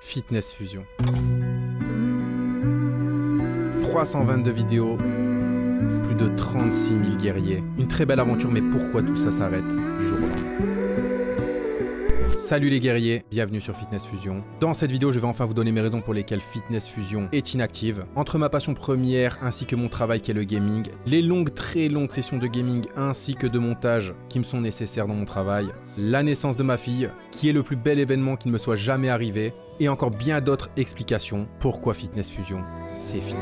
Fitness Fusion. 322 vidéos, plus de 36 000 guerriers. Une très belle aventure, mais pourquoi tout ça s'arrête du jour au Salut les guerriers, bienvenue sur Fitness Fusion. Dans cette vidéo, je vais enfin vous donner mes raisons pour lesquelles Fitness Fusion est inactive. Entre ma passion première ainsi que mon travail qui est le gaming, les longues, très longues sessions de gaming ainsi que de montage qui me sont nécessaires dans mon travail, la naissance de ma fille, qui est le plus bel événement qui ne me soit jamais arrivé, et encore bien d'autres explications pourquoi Fitness Fusion, c'est fini.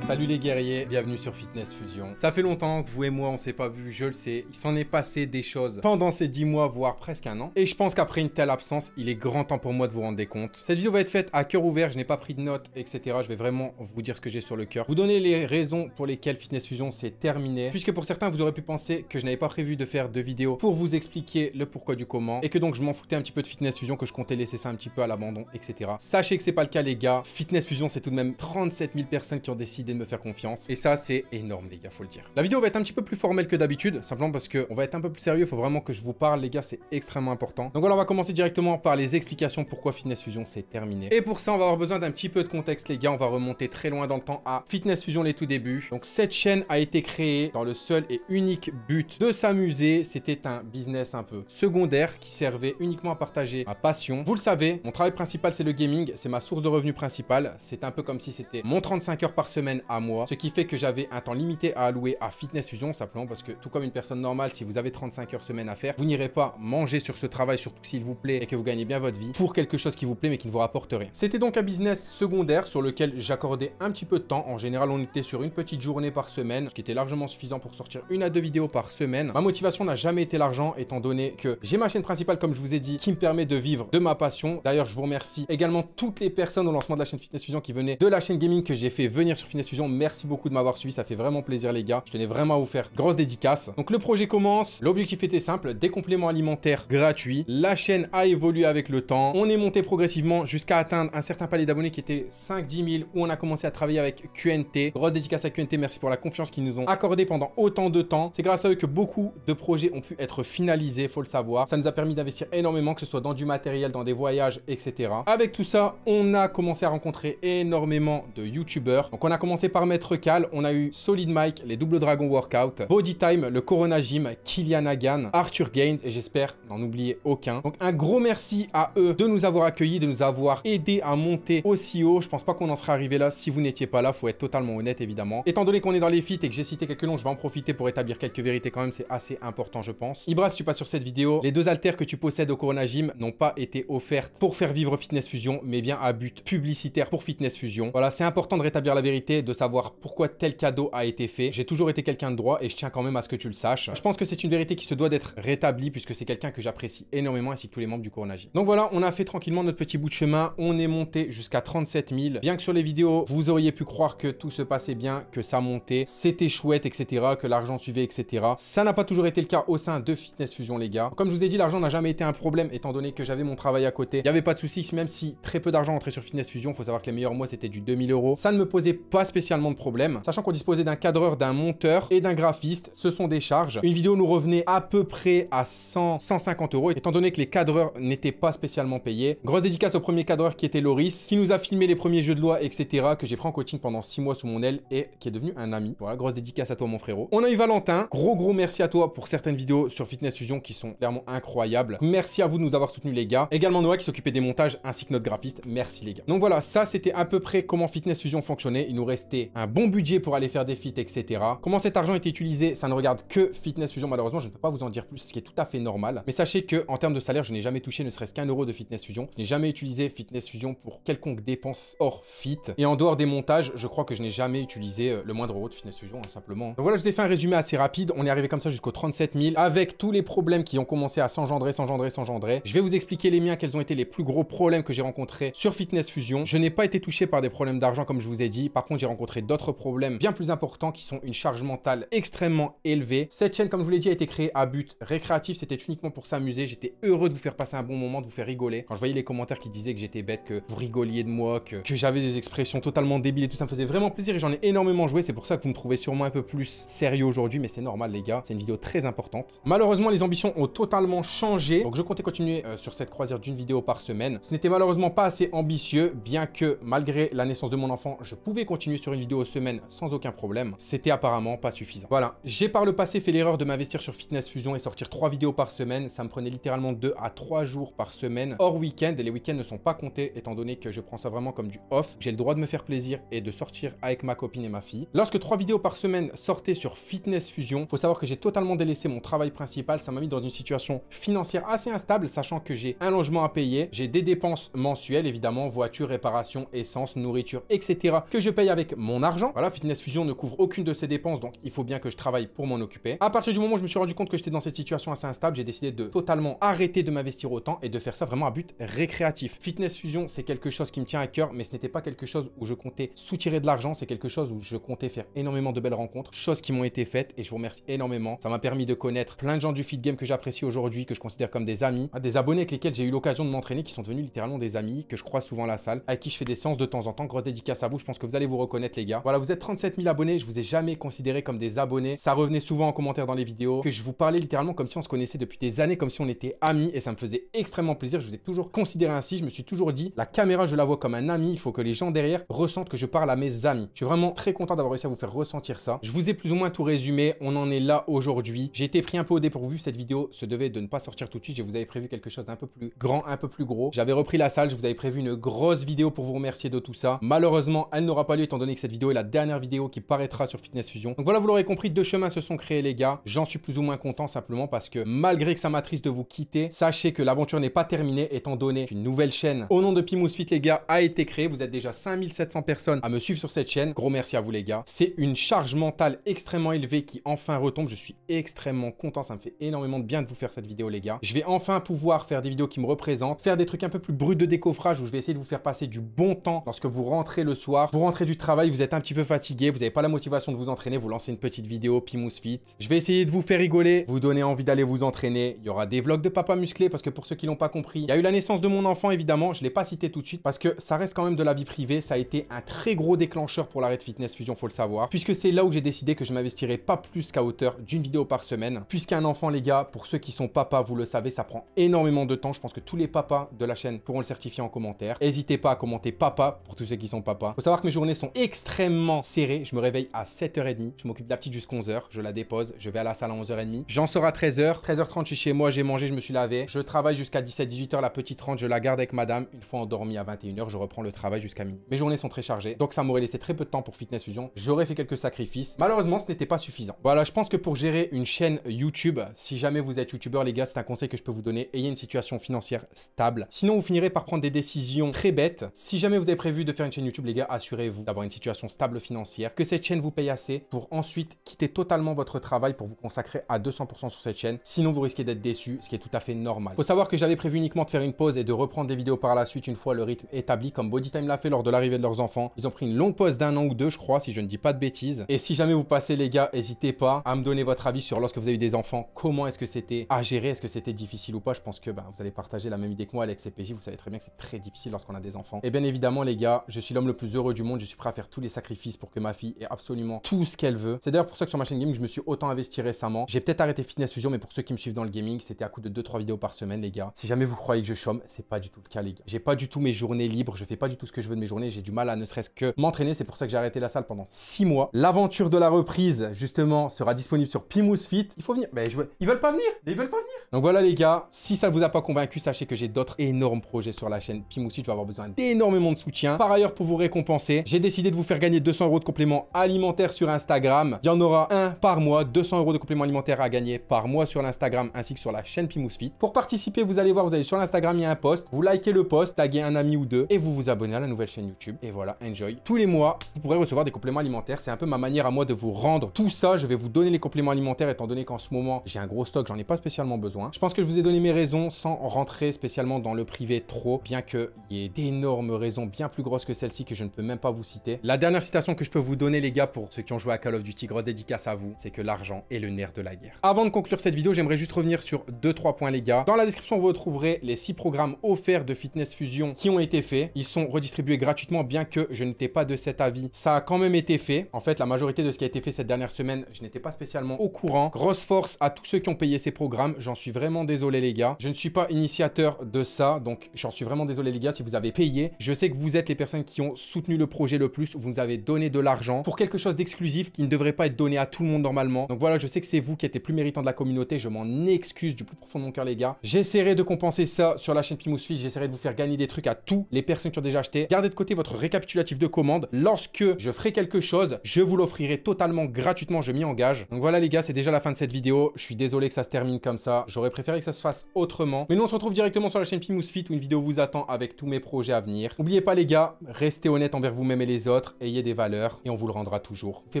Salut les guerriers, bienvenue sur Fitness Fusion. Ça fait longtemps que vous et moi on s'est pas vu, je le sais. Il s'en est passé des choses pendant ces 10 mois, voire presque un an. Et je pense qu'après une telle absence, il est grand temps pour moi de vous rendre des comptes. Cette vidéo va être faite à cœur ouvert, je n'ai pas pris de notes, etc. Je vais vraiment vous dire ce que j'ai sur le cœur. Vous donner les raisons pour lesquelles Fitness Fusion s'est terminé. Puisque pour certains, vous aurez pu penser que je n'avais pas prévu de faire de vidéo pour vous expliquer le pourquoi du comment. Et que donc je m'en foutais un petit peu de Fitness Fusion, que je comptais laisser ça un petit peu à l'abandon, etc. Sachez que c'est pas le cas les gars. Fitness Fusion, c'est tout de même 37 000 personnes qui ont décidé faire confiance. Et ça, c'est énorme, les gars, faut le dire. La vidéo va être un petit peu plus formelle que d'habitude, simplement parce qu'on va être un peu plus sérieux. Il faut vraiment que je vous parle, les gars, c'est extrêmement important. Donc voilà, on va commencer directement par les explications pourquoi Fitness Fusion, c'est terminé. Et pour ça, on va avoir besoin d'un petit peu de contexte, les gars. On va remonter très loin dans le temps à Fitness Fusion, les tout débuts. Donc cette chaîne a été créée dans le seul et unique but de s'amuser. C'était un business un peu secondaire qui servait uniquement à partager ma passion. Vous le savez, mon travail principal, c'est le gaming. C'est ma source de revenus principale. C'est un peu comme si c'était mon 35 heures par semaine moi. Ce qui fait que j'avais un temps limité à allouer à Fitness Fusion simplement parce que tout comme une personne normale, si vous avez 35 heures semaine à faire, vous n'irez pas manger sur ce travail, surtout s'il vous plaît et que vous gagnez bien votre vie, pour quelque chose qui vous plaît mais qui ne vous rapporte rien. C'était donc un business secondaire sur lequel j'accordais un petit peu de temps. En général, on était sur une petite journée par semaine, ce qui était largement suffisant pour sortir une à deux vidéos par semaine. Ma motivation n'a jamais été l'argent étant donné que j'ai ma chaîne principale comme je vous ai dit qui me permet de vivre de ma passion. D'ailleurs, je vous remercie également toutes les personnes au lancement de la chaîne Fitness Fusion qui venaient de la chaîne gaming que j'ai fait venir sur Fitness Fusion Merci beaucoup de m'avoir suivi, ça fait vraiment plaisir les gars. Je tenais vraiment à vous faire grosse dédicace. Donc le projet commence, l'objectif était simple, des compléments alimentaires gratuits. La chaîne a évolué avec le temps. On est monté progressivement jusqu'à atteindre un certain palier d'abonnés qui était 5-10 000 où on a commencé à travailler avec QNT. Grosse dédicace à QNT, merci pour la confiance qu'ils nous ont accordée pendant autant de temps. C'est grâce à eux que beaucoup de projets ont pu être finalisés, faut le savoir. Ça nous a permis d'investir énormément, que ce soit dans du matériel, dans des voyages, etc. Avec tout ça, on a commencé à rencontrer énormément de youtubeurs. Donc on a commencé par Maître Cal, on a eu Solid Mike, les Double Dragon Workout, Body Time, le Corona Gym, Kylian Hagan, Arthur Gaines et j'espère n'en oublier aucun. Donc un gros merci à eux de nous avoir accueillis, de nous avoir aidés à monter aussi haut. Je pense pas qu'on en serait arrivé là si vous n'étiez pas là, faut être totalement honnête évidemment. Étant donné qu'on est dans les fit et que j'ai cité quelques noms, je vais en profiter pour établir quelques vérités quand même, c'est assez important je pense. Ibra, si tu passes sur cette vidéo, les deux haltères que tu possèdes au Corona Gym n'ont pas été offertes pour faire vivre Fitness Fusion, mais bien à but publicitaire pour Fitness Fusion. Voilà, c'est important de rétablir la vérité, de savoir pourquoi tel cadeau a été fait. J'ai toujours été quelqu'un de droit et je tiens quand même à ce que tu le saches. Je pense que c'est une vérité qui se doit d'être rétablie puisque c'est quelqu'un que j'apprécie énormément ainsi que tous les membres du Nagi. Donc voilà, on a fait tranquillement notre petit bout de chemin. On est monté jusqu'à 37 000. Bien que sur les vidéos, vous auriez pu croire que tout se passait bien, que ça montait, c'était chouette, etc., que l'argent suivait, etc. Ça n'a pas toujours été le cas au sein de Fitness Fusion, les gars. Comme je vous ai dit, l'argent n'a jamais été un problème étant donné que j'avais mon travail à côté. Il n'y avait pas de soucis, même si très peu d'argent entrait sur Fitness Fusion. Faut savoir que les meilleurs mois, c'était du 2000 euros. Ça ne me posait pas spécialement de problèmes. sachant qu'on disposait d'un cadreur, d'un monteur et d'un graphiste. Ce sont des charges. Une vidéo nous revenait à peu près à 100, 150 euros, étant donné que les cadreurs n'étaient pas spécialement payés. Grosse dédicace au premier cadreur qui était Loris, qui nous a filmé les premiers jeux de loi, etc., que j'ai pris en coaching pendant six mois sous mon aile et qui est devenu un ami. Voilà, grosse dédicace à toi, mon frérot. On a eu Valentin. Gros, gros merci à toi pour certaines vidéos sur Fitness Fusion qui sont clairement incroyables. Merci à vous de nous avoir soutenus, les gars. Également Noah qui s'occupait des montages ainsi que notre graphiste. Merci, les gars. Donc voilà, ça, c'était à peu près comment Fitness Fusion fonctionnait. Il nous reste un bon budget pour aller faire des fits etc. Comment cet argent est utilisé, ça ne regarde que Fitness Fusion. Malheureusement, je ne peux pas vous en dire plus, ce qui est tout à fait normal. Mais sachez que en termes de salaire, je n'ai jamais touché ne serait-ce qu'un euro de Fitness Fusion. Je n'ai jamais utilisé Fitness Fusion pour quelconque dépense hors fit. Et en dehors des montages, je crois que je n'ai jamais utilisé euh, le moindre euro de Fitness Fusion, hein, simplement. Donc voilà, je vous ai fait un résumé assez rapide. On est arrivé comme ça jusqu'au 37 000, avec tous les problèmes qui ont commencé à s'engendrer, s'engendrer, s'engendrer. Je vais vous expliquer les miens, quels ont été les plus gros problèmes que j'ai rencontrés sur Fitness Fusion. Je n'ai pas été touché par des problèmes d'argent, comme je vous ai dit. Par contre, j'ai d'autres problèmes bien plus importants qui sont une charge mentale extrêmement élevée. Cette chaîne, comme je vous l'ai dit, a été créée à but récréatif, c'était uniquement pour s'amuser. J'étais heureux de vous faire passer un bon moment, de vous faire rigoler. Quand je voyais les commentaires qui disaient que j'étais bête, que vous rigoliez de moi, que, j'avais des expressions totalement débiles et tout, ça me faisait vraiment plaisir et j'en ai énormément joué. C'est pour ça que vous me trouvez sûrement un peu plus sérieux aujourd'hui, mais c'est normal les gars, c'est une vidéo très importante. Malheureusement, les ambitions ont totalement changé, donc je comptais continuer euh, sur cette croisière d'une vidéo par semaine. Ce n'était malheureusement pas assez ambitieux, bien que malgré la naissance de mon enfant, je pouvais continuer sur une vidéo semaine sans aucun problème, c'était apparemment pas suffisant. Voilà, j'ai par le passé fait l'erreur de m'investir sur Fitness Fusion et sortir 3 vidéos par semaine, ça me prenait littéralement 2 à 3 jours par semaine, hors week-end, et les week-ends ne sont pas comptés étant donné que je prends ça vraiment comme du off, j'ai le droit de me faire plaisir et de sortir avec ma copine et ma fille. Lorsque 3 vidéos par semaine sortaient sur Fitness Fusion, faut savoir que j'ai totalement délaissé mon travail principal, ça m'a mis dans une situation financière assez instable, sachant que j'ai un logement à payer, j'ai des dépenses mensuelles évidemment, voiture, réparation, essence, nourriture, etc. que je paye avec mon argent. Voilà, Fitness Fusion ne couvre aucune de ces dépenses, donc il faut bien que je travaille pour m'en occuper. À partir du moment où je me suis rendu compte que j'étais dans cette situation assez instable, j'ai décidé de totalement arrêter de m'investir autant et de faire ça vraiment à but récréatif. Fitness Fusion, c'est quelque chose qui me tient à cœur, mais ce n'était pas quelque chose où je comptais soutirer de l'argent, c'est quelque chose où je comptais faire énormément de belles rencontres, choses qui m'ont été faites et je vous remercie énormément. Ça m'a permis de connaître plein de gens du Fit Game que j'apprécie aujourd'hui, que je considère comme des amis, des abonnés avec lesquels j'ai eu l'occasion de m'entraîner, qui sont devenus littéralement des amis, que je crois souvent à la salle, à qui je fais des séances de temps en temps. Grosse dédicace à vous, je pense que vous allez vous reconnaître les gars. Voilà, vous êtes 37 000 abonnés. Je vous ai jamais considéré comme des abonnés. Ça revenait souvent en commentaire dans les vidéos que je vous parlais littéralement comme si on se connaissait depuis des années, comme si on était amis. Et ça me faisait extrêmement plaisir. Je vous ai toujours considéré ainsi. Je me suis toujours dit, la caméra, je la vois comme un ami. Il faut que les gens derrière ressentent que je parle à mes amis. Je suis vraiment très content d'avoir réussi à vous faire ressentir ça. Je vous ai plus ou moins tout résumé. On en est là aujourd'hui. J'ai été pris un peu au dépourvu. Cette vidéo se devait de ne pas sortir tout de suite. Je vous avais prévu quelque chose d'un peu plus grand, un peu plus gros. J'avais repris la salle. Je vous avais prévu une grosse vidéo pour vous remercier de tout ça. Malheureusement, elle n'aura pas lieu étant donné que cette vidéo est la dernière vidéo qui paraîtra sur Fitness Fusion. Donc voilà, vous l'aurez compris, deux chemins se sont créés les gars. J'en suis plus ou moins content simplement parce que malgré que ça m'attriste de vous quitter, sachez que l'aventure n'est pas terminée étant donné qu'une nouvelle chaîne au nom de Pimous Fit les gars a été créée. Vous êtes déjà 5700 personnes à me suivre sur cette chaîne. Gros merci à vous les gars. C'est une charge mentale extrêmement élevée qui enfin retombe. Je suis extrêmement content. Ça me fait énormément de bien de vous faire cette vidéo les gars. Je vais enfin pouvoir faire des vidéos qui me représentent, faire des trucs un peu plus bruts de décoffrage où je vais essayer de vous faire passer du bon temps lorsque vous rentrez le soir, vous rentrez du travail, vous êtes un petit peu fatigué, vous n'avez pas la motivation de vous entraîner, vous lancez une petite vidéo Pimous Fit. Je vais essayer de vous faire rigoler, vous donner envie d'aller vous entraîner. Il y aura des vlogs de papa musclé parce que pour ceux qui l'ont pas compris, il y a eu la naissance de mon enfant évidemment, je ne l'ai pas cité tout de suite parce que ça reste quand même de la vie privée, ça a été un très gros déclencheur pour l'arrêt de fitness fusion, faut le savoir, puisque c'est là où j'ai décidé que je m'investirai pas plus qu'à hauteur d'une vidéo par semaine. Puisqu'un enfant les gars, pour ceux qui sont papas, vous le savez, ça prend énormément de temps, je pense que tous les papas de la chaîne pourront le certifier en commentaire. N'hésitez pas à commenter papa pour tous ceux qui sont papas. Faut savoir que mes journées sont extrêmement serré. Je me réveille à 7h30. Je m'occupe de la petite jusqu'à 11h. Je la dépose. Je vais à la salle à 11h30. J'en sors à 13h. 13h30, je suis chez moi. J'ai mangé, je me suis lavé. Je travaille jusqu'à 17-18h. La petite rentre, je la garde avec madame. Une fois endormie à 21h, je reprends le travail jusqu'à minuit. Mes journées sont très chargées. Donc ça m'aurait laissé très peu de temps pour Fitness Fusion. J'aurais fait quelques sacrifices. Malheureusement, ce n'était pas suffisant. Voilà, je pense que pour gérer une chaîne YouTube, si jamais vous êtes Youtuber les gars, c'est un conseil que je peux vous donner. Ayez une situation financière stable. Sinon, vous finirez par prendre des décisions très bêtes. Si jamais vous avez prévu de faire une chaîne YouTube, les gars, assurez-vous d'avoir une situation stable financière, que cette chaîne vous paye assez pour ensuite quitter totalement votre travail pour vous consacrer à 200% sur cette chaîne. Sinon, vous risquez d'être déçu, ce qui est tout à fait normal. Faut savoir que j'avais prévu uniquement de faire une pause et de reprendre des vidéos par la suite une fois le rythme établi, comme Bodytime l'a fait lors de l'arrivée de leurs enfants. Ils ont pris une longue pause d'un an ou deux, je crois, si je ne dis pas de bêtises. Et si jamais vous passez, les gars, n'hésitez pas à me donner votre avis sur lorsque vous avez eu des enfants, comment est-ce que c'était à gérer, est-ce que c'était difficile ou pas. Je pense que ben, vous allez partager la même idée que moi, avec CPJ, Vous savez très bien que c'est très difficile lorsqu'on a des enfants. Et bien évidemment, les gars, je suis l'homme le plus heureux du monde. Je suis prêt à faire tous les sacrifices pour que ma fille ait absolument tout ce qu'elle veut. C'est d'ailleurs pour ça que sur ma chaîne gaming, je me suis autant investi récemment. J'ai peut-être arrêté Fitness Fusion, mais pour ceux qui me suivent dans le gaming, c'était à coup de 2-3 vidéos par semaine, les gars. Si jamais vous croyez que je chôme, c'est pas du tout le cas, les gars. J'ai pas du tout mes journées libres, je fais pas du tout ce que je veux de mes journées, j'ai du mal à ne serait-ce que m'entraîner. C'est pour ça que j'ai arrêté la salle pendant 6 mois. L'aventure de la reprise, justement, sera disponible sur Pimous Fit. Il faut venir. Mais ben, je... ils veulent pas venir, mais ils veulent pas venir. Donc voilà les gars, si ça ne vous a pas convaincu, sachez que j'ai d'autres énormes projets sur la chaîne. Puis je vais avoir besoin d'énormément de soutien. Par ailleurs, pour vous récompenser, j'ai décidé de vous faire gagner 200 euros de compléments alimentaires sur Instagram. Il y en aura un par mois, 200 euros de compléments alimentaires à gagner par mois sur l'Instagram ainsi que sur la chaîne Pimousfit. Pour participer, vous allez voir, vous allez sur l'Instagram, il y a un post, vous likez le post, taguez un ami ou deux et vous vous abonnez à la nouvelle chaîne YouTube. Et voilà, enjoy. Tous les mois, vous pourrez recevoir des compléments alimentaires. C'est un peu ma manière à moi de vous rendre tout ça. Je vais vous donner les compléments alimentaires étant donné qu'en ce moment, j'ai un gros stock, j'en ai pas spécialement besoin. Je pense que je vous ai donné mes raisons sans rentrer spécialement dans le privé trop, bien qu'il y ait d'énormes raisons bien plus grosses que celle-ci que je ne peux même pas vous citer. La dernière citation que je peux vous donner les gars pour ceux qui ont joué à Call of Duty, grosse dédicace à vous, c'est que l'argent est le nerf de la guerre. Avant de conclure cette vidéo, j'aimerais juste revenir sur 2-3 points les gars. Dans la description, vous retrouverez les 6 programmes offerts de Fitness Fusion qui ont été faits. Ils sont redistribués gratuitement bien que je n'étais pas de cet avis. Ça a quand même été fait. En fait, la majorité de ce qui a été fait cette dernière semaine, je n'étais pas spécialement au courant. Grosse force à tous ceux qui ont payé ces programmes, j'en suis suis vraiment désolé les gars. Je ne suis pas initiateur de ça, donc j'en suis vraiment désolé les gars si vous avez payé. Je sais que vous êtes les personnes qui ont soutenu le projet le plus, vous nous avez donné de l'argent pour quelque chose d'exclusif qui ne devrait pas être donné à tout le monde normalement. Donc voilà, je sais que c'est vous qui êtes les plus méritants de la communauté, je m'en excuse du plus profond de mon cœur les gars. J'essaierai de compenser ça sur la chaîne Pimousfish, j'essaierai de vous faire gagner des trucs à tous les personnes qui ont déjà acheté. Gardez de côté votre récapitulatif de commande. Lorsque je ferai quelque chose, je vous l'offrirai totalement gratuitement, je m'y engage. Donc voilà les gars, c'est déjà la fin de cette vidéo. Je suis désolé que ça se termine comme ça. J'aurais préféré que ça se fasse autrement. Mais nous, on se retrouve directement sur la chaîne Pimous Fit où une vidéo vous attend avec tous mes projets à venir. N'oubliez pas, les gars, restez honnêtes envers vous-même et les autres. Ayez des valeurs et on vous le rendra toujours. Fait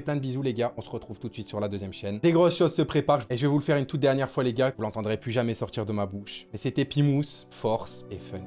plein de bisous, les gars. On se retrouve tout de suite sur la deuxième chaîne. Des grosses choses se préparent et je vais vous le faire une toute dernière fois, les gars. Vous l'entendrez plus jamais sortir de ma bouche. Mais c'était Pimous, force et fun.